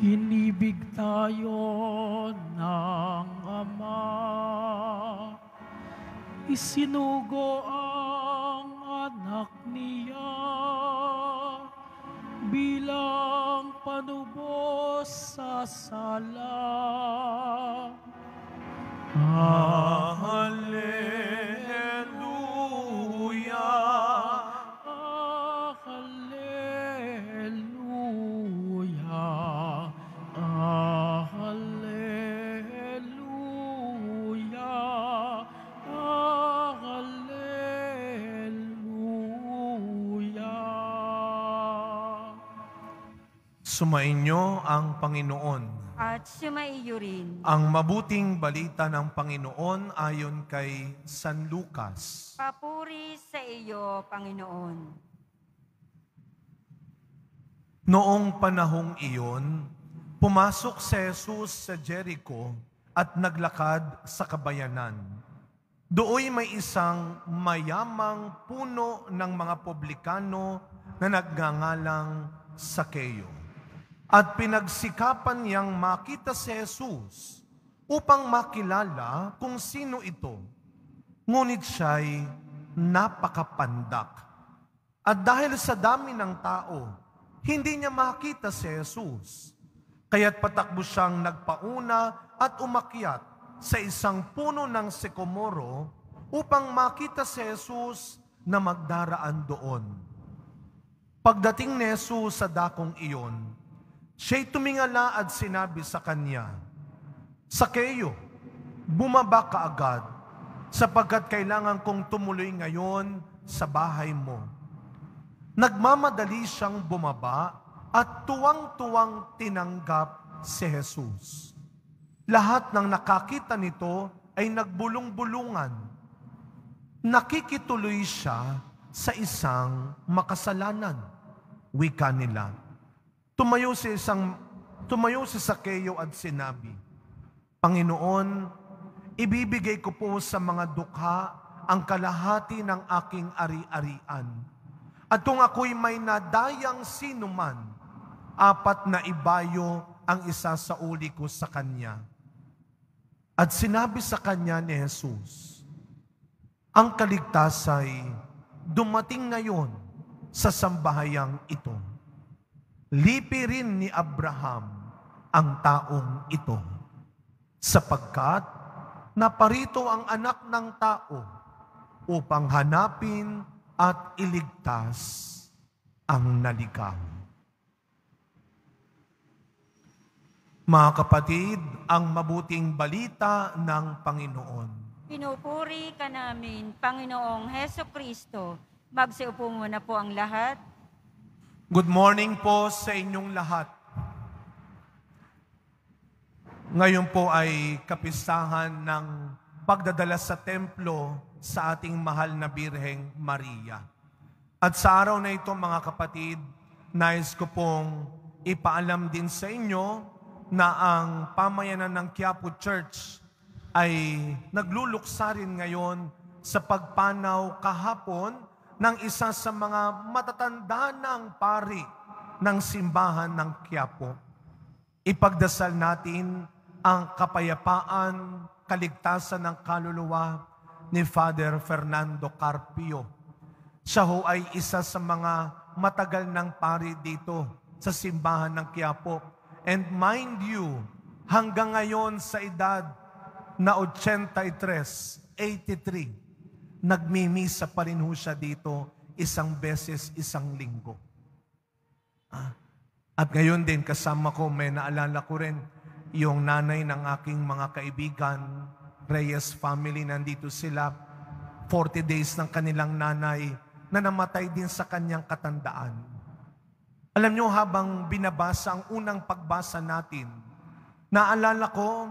Inibig tayo ng Ama. Isinugo ang anak niya bilang panubos sa sala. Ah, hallelujah. Sumainyo ang Panginoon. At sumaiyo rin. Ang mabuting balita ng Panginoon ayon kay San Lucas. Papuri sa iyo, Panginoon. Noong panahong iyon, pumasok si Jesus sa Jericho at naglakad sa kabayanan. Dooy may isang mayamang puno ng mga publikano na nagngangalang Sakeo. At pinagsikapan niyang makita si Jesus upang makilala kung sino ito. Ngunit siya'y napakapandak. At dahil sa dami ng tao, hindi niya makita si Jesus. Kaya't patakbo siyang nagpauna at umakyat sa isang puno ng sikomoro upang makita si Jesus na magdaraan doon. Pagdating ni Jesus sa dakong iyon, Siya'y tumingala at sinabi sa kanya, Sakeyo, bumaba ka agad, sapagkat kailangan kong tumuloy ngayon sa bahay mo. Nagmamadali siyang bumaba at tuwang-tuwang tinanggap si Jesus. Lahat ng nakakita nito ay nagbulong-bulungan. Nakikituloy siya sa isang makasalanan. Wika nila. Tumayo si isang tumayo si Sakeo at sinabi, Panginoon, ibibigay ko po sa mga dukha ang kalahati ng aking ari-arian. At kung ako'y may nadayang sino man, apat na ibayo ang isa sa uli ko sa kanya. At sinabi sa kanya ni Jesus, ang kaligtasay dumating ngayon sa sambahayang ito lipi rin ni Abraham ang taong ito, sapagkat naparito ang anak ng tao upang hanapin at iligtas ang naligaw. Mga kapatid, ang mabuting balita ng Panginoon. Pinupuri ka namin, Panginoong Heso Kristo. Magsiupo muna po ang lahat. Good morning po sa inyong lahat. Ngayon po ay kapistahan ng pagdadala sa templo sa ating mahal na Birheng Maria. At sa araw na ito mga kapatid, nais ko pong ipaalam din sa inyo na ang pamayanan ng Quiapo Church ay nagluluksa rin ngayon sa pagpanaw kahapon ng isa sa mga matatanda ng pari ng simbahan ng Quiapo. Ipagdasal natin ang kapayapaan, kaligtasan ng kaluluwa ni Father Fernando Carpio. Siya ho ay isa sa mga matagal ng pari dito sa simbahan ng Quiapo. And mind you, hanggang ngayon sa edad na 83, 83, nagmimisa pa rin ho siya dito isang beses, isang linggo. Ah. At ngayon din, kasama ko, may naalala ko rin yung nanay ng aking mga kaibigan, Reyes family, nandito sila. 40 days ng kanilang nanay na namatay din sa kanyang katandaan. Alam nyo, habang binabasa ang unang pagbasa natin, naalala ko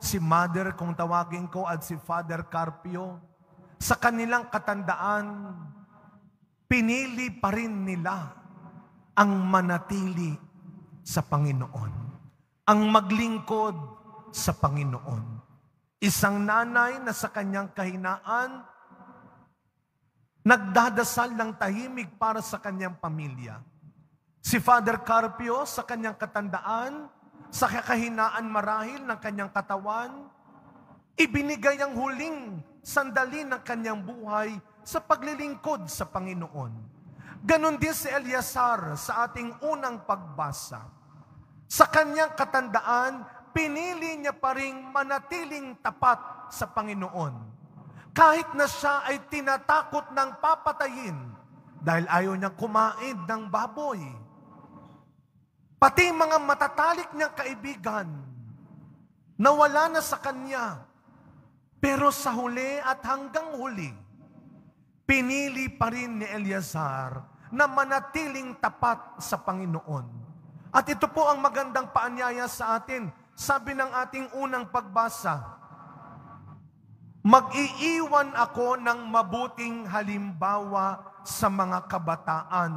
si Mother, kung tawagin ko, at si Father Carpio, sa kanilang katandaan, pinili pa rin nila ang manatili sa Panginoon. Ang maglingkod sa Panginoon. Isang nanay na sa kanyang kahinaan, nagdadasal ng tahimik para sa kanyang pamilya. Si Father Carpio sa kanyang katandaan, sa kakahinaan marahil ng kanyang katawan, Ibinigay ang huling sandali ng kanyang buhay sa paglilingkod sa Panginoon. Ganon din si Eliasar sa ating unang pagbasa. Sa kanyang katandaan, pinili niya pa rin manatiling tapat sa Panginoon. Kahit na siya ay tinatakot ng papatayin dahil ayaw niyang kumain ng baboy. Pati mga matatalik niyang kaibigan, nawala na sa kanya pero sa huli at hanggang huli, pinili pa rin ni Eleazar na manatiling tapat sa Panginoon. At ito po ang magandang paanyaya sa atin. Sabi ng ating unang pagbasa, Mag-iiwan ako ng mabuting halimbawa sa mga kabataan.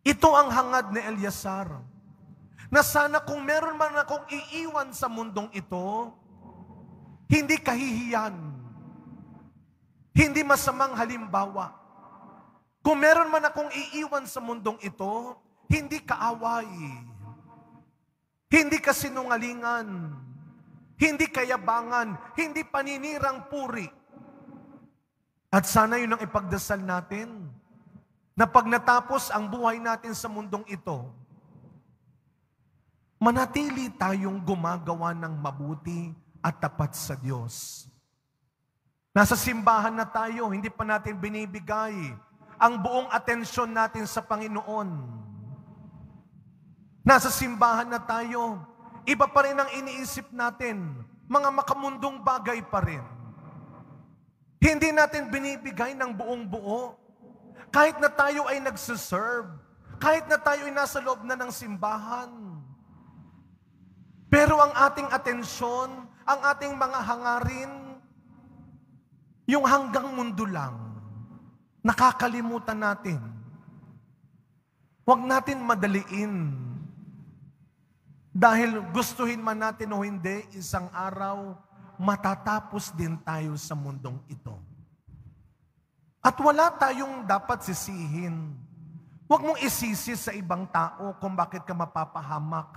Ito ang hangad ni Eliasar. Na sana kung meron man akong iiwan sa mundong ito, hindi kahihiyan. Hindi masamang halimbawa. Kung meron man akong iiwan sa mundong ito, hindi kaaway. Hindi kasinungalingan. Hindi kayabangan. Hindi paninirang puri. At sana yun ang ipagdasal natin na pag natapos ang buhay natin sa mundong ito, manatili tayong gumagawa ng mabuti at tapat sa Diyos. Nasa simbahan na tayo, hindi pa natin binibigay ang buong atensyon natin sa Panginoon. Nasa simbahan na tayo, iba pa rin ang iniisip natin, mga makamundong bagay pa rin. Hindi natin binibigay ng buong buo. Kahit na tayo ay nagsiserve, kahit na tayo ay nasa loob na ng simbahan, pero ang ating atensyon, ang ating mga hangarin, yung hanggang mundo lang, nakakalimutan natin. Huwag natin madaliin. Dahil gustuhin man natin o hindi, isang araw, matatapos din tayo sa mundong ito. At wala tayong dapat sisihin. Huwag mong isisi sa ibang tao kung bakit ka mapapahamak.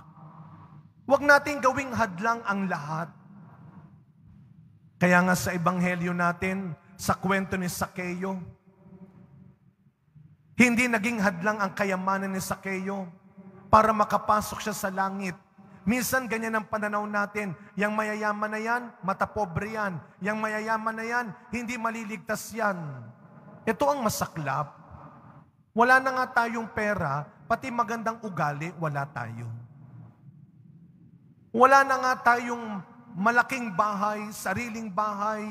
Huwag natin gawing hadlang ang lahat. Kaya nga sa ebanghelyo natin, sa kwento ni Sakeo, hindi naging hadlang ang kayamanan ni Sakeo para makapasok siya sa langit. Minsan ganyan ang pananaw natin. Yang mayayaman na yan, matapobre yan. Yang mayayaman na yan, hindi maliligtas yan. Ito ang masaklap. Wala na nga tayong pera, pati magandang ugali, wala tayo. Wala na nga tayong malaking bahay, sariling bahay.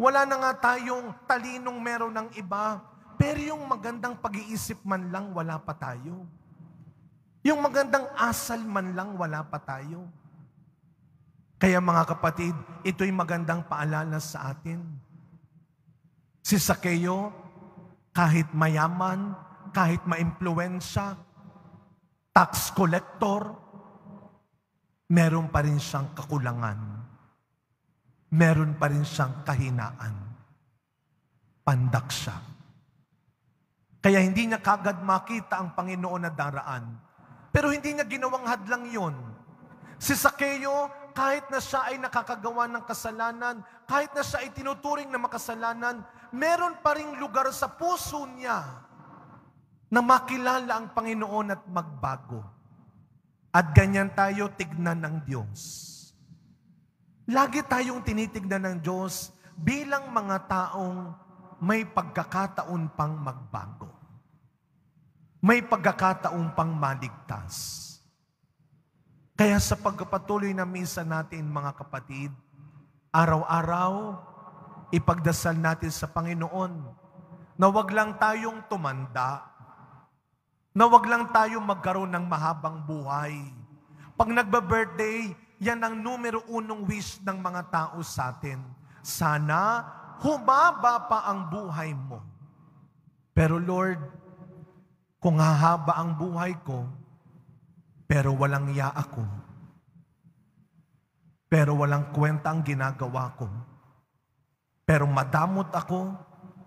Wala na nga tayong talinong meron ng iba, pero yung magandang pag-iisip man lang, wala pa tayo. Yung magandang asal man lang, wala pa tayo. Kaya mga kapatid, ito'y magandang paalala sa atin. Si Sakeyo, kahit mayaman, kahit maimpluensya, tax collector, meron pa rin siyang kakulangan. Meron pa rin siyang kahinaan. Pandak siya. Kaya hindi niya kagad makita ang Panginoon na daraan. Pero hindi niya ginawang hadlang yon. Si Sakeo, kahit na siya ay nakakagawa ng kasalanan, kahit na siya ay tinuturing na makasalanan, meron pa rin lugar sa puso niya na makilala ang Panginoon at magbago. At ganyan tayo tignan ng Diyos. Lagi tayong tinitignan ng Diyos bilang mga taong may pagkakataon pang magbago. May pagkakataon pang maligtas. Kaya sa pagpapatuloy na misa natin, mga kapatid, araw-araw, ipagdasal natin sa Panginoon na wag lang tayong tumanda na wag lang tayo magkaroon ng mahabang buhay. Pag nagba-birthday, yan ang numero unong wish ng mga tao sa atin. Sana humaba pa ang buhay mo. Pero Lord, kung hahaba ang buhay ko, pero walang ya ako, pero walang kwenta ang ginagawa ko, pero madamot ako,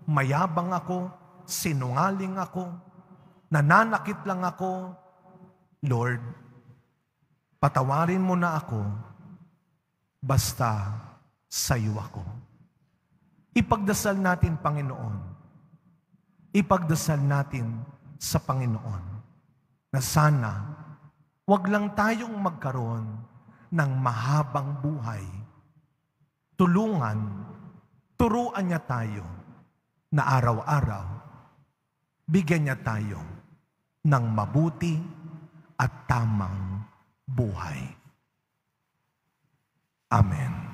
mayabang ako, sinungaling ako, nananakit lang ako, Lord, patawarin mo na ako, basta sa iyo ako. Ipagdasal natin, Panginoon. Ipagdasal natin sa Panginoon na sana wag lang tayong magkaroon ng mahabang buhay. Tulungan, turuan niya tayo na araw-araw bigyan niya tayo ng mabuti at tamang buhay. Amen.